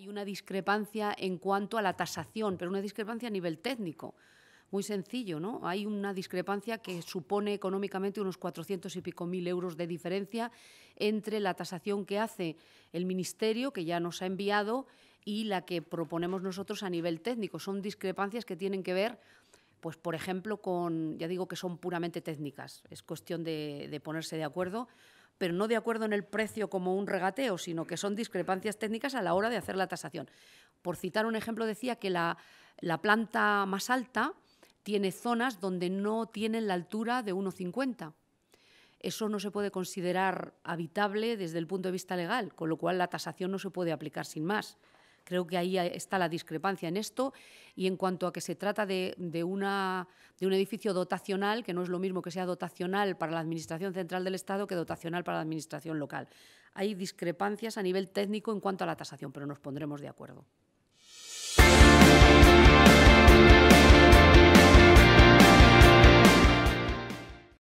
hay una discrepancia en cuanto a la tasación, pero una discrepancia a nivel técnico. Muy sencillo, ¿no? Hay una discrepancia que supone económicamente unos 400 y pico mil euros de diferencia entre la tasación que hace el Ministerio, que ya nos ha enviado, y la que proponemos nosotros a nivel técnico. Son discrepancias que tienen que ver pues por ejemplo, con, ya digo que son puramente técnicas, es cuestión de, de, ponerse de acuerdo pero no de acuerdo en el precio como un regateo, sino que son discrepancias técnicas a la hora de hacer la tasación. Por citar un ejemplo, decía que la, planta más alta tiene zonas donde no tienen la altura de 1,50. Eso no se puede considerar habitable desde el punto de vista legal, con lo cual la tasación no se puede aplicar sin más. Creo que ahí está la discrepancia en esto y en cuanto a que se trata de, una, de un edificio dotacional, que no es lo mismo que sea dotacional para la Administración Central del Estado que dotacional para la Administración local. Hay discrepancias a nivel técnico en cuanto a la tasación, pero nos pondremos de acuerdo.